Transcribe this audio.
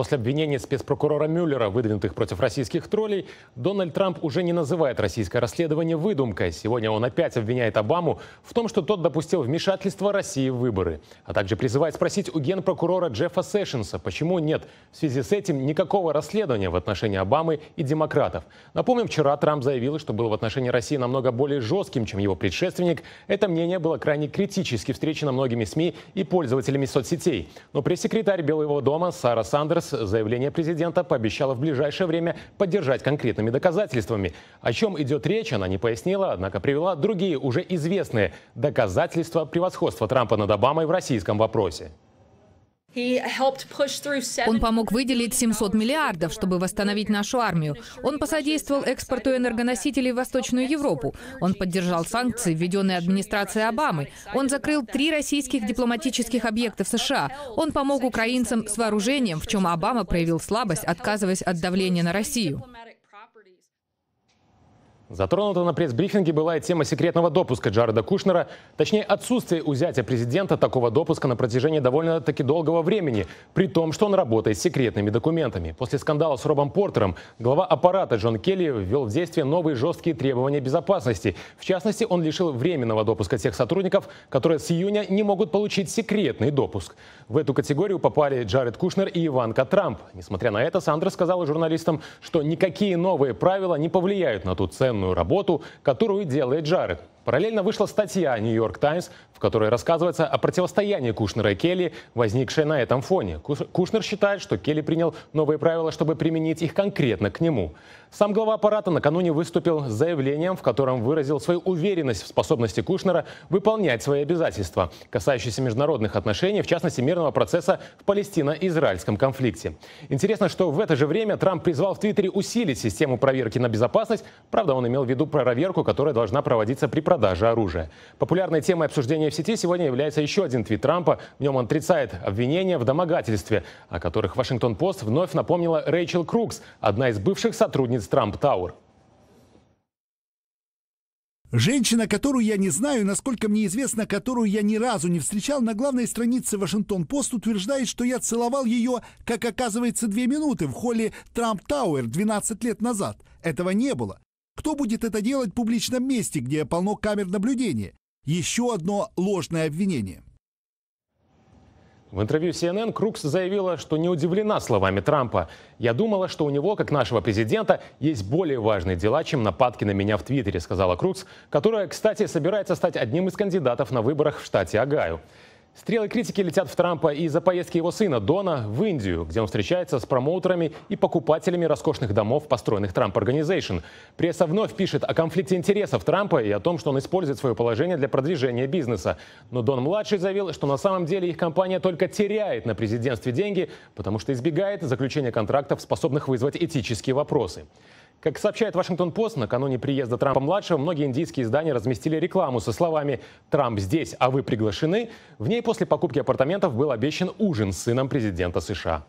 После обвинений спецпрокурора Мюллера, выдвинутых против российских троллей, Дональд Трамп уже не называет российское расследование выдумкой. Сегодня он опять обвиняет Обаму в том, что тот допустил вмешательство России в выборы. А также призывает спросить у генпрокурора Джеффа Сэшенса, почему нет в связи с этим никакого расследования в отношении Обамы и демократов. Напомним, вчера Трамп заявил, что был в отношении России намного более жестким, чем его предшественник. Это мнение было крайне критически встречено многими СМИ и пользователями соцсетей. Но пресс-секретарь Белого дома Сара Сандерс заявление президента пообещала в ближайшее время поддержать конкретными доказательствами. О чем идет речь, она не пояснила, однако привела другие уже известные доказательства превосходства Трампа над Обамой в российском вопросе. Он помог выделить 700 миллиардов, чтобы восстановить нашу армию. Он посодействовал экспорту энергоносителей в Восточную Европу. Он поддержал санкции, введенные администрацией Обамы. Он закрыл три российских дипломатических объекта в США. Он помог украинцам с вооружением, в чем Обама проявил слабость, отказываясь от давления на Россию. Затронута на пресс-брифинге была и тема секретного допуска Джареда Кушнера, точнее отсутствие у зятя президента такого допуска на протяжении довольно-таки долгого времени, при том, что он работает с секретными документами. После скандала с Робом Портером глава аппарата Джон Келли ввел в действие новые жесткие требования безопасности. В частности, он лишил временного допуска тех сотрудников, которые с июня не могут получить секретный допуск. В эту категорию попали Джаред Кушнер и Иванка Трамп. Несмотря на это, Сандра сказала журналистам, что никакие новые правила не повлияют на ту цену, огромную работу, которую делает Джаред. Параллельно вышла статья «Нью-Йорк Таймс», в которой рассказывается о противостоянии Кушнера и Келли, возникшее на этом фоне. Кушнер считает, что Келли принял новые правила, чтобы применить их конкретно к нему. Сам глава аппарата накануне выступил с заявлением, в котором выразил свою уверенность в способности Кушнера выполнять свои обязательства, касающиеся международных отношений, в частности мирного процесса в палестино-израильском конфликте. Интересно, что в это же время Трамп призвал в Твиттере усилить систему проверки на безопасность. Правда, он имел в виду проверку, которая должна проводиться при продажи оружия. Популярной темой обсуждения в сети сегодня является еще один твит Трампа. В нем он отрицает обвинения в домогательстве, о которых Вашингтон-Пост вновь напомнила Рэйчел Крукс, одна из бывших сотрудниц Трамп Тауэр. Женщина, которую я не знаю, насколько мне известно, которую я ни разу не встречал, на главной странице Вашингтон-Пост утверждает, что я целовал ее, как оказывается, две минуты в холле Трамп Тауэр 12 лет назад. Этого не было. Кто будет это делать в публичном месте, где полно камер наблюдения? Еще одно ложное обвинение. В интервью CNN Крукс заявила, что не удивлена словами Трампа. «Я думала, что у него, как нашего президента, есть более важные дела, чем нападки на меня в Твиттере», сказала Крукс, которая, кстати, собирается стать одним из кандидатов на выборах в штате Огайо. Стрелы критики летят в Трампа из-за поездки его сына Дона в Индию, где он встречается с промоутерами и покупателями роскошных домов, построенных Трамп Организейшн. Пресса вновь пишет о конфликте интересов Трампа и о том, что он использует свое положение для продвижения бизнеса. Но Дон-младший заявил, что на самом деле их компания только теряет на президентстве деньги, потому что избегает заключения контрактов, способных вызвать этические вопросы. Как сообщает Вашингтон-Пост, накануне приезда Трампа-младшего многие индийские издания разместили рекламу со словами «Трамп здесь, а вы приглашены». В ней после покупки апартаментов был обещан ужин с сыном президента США.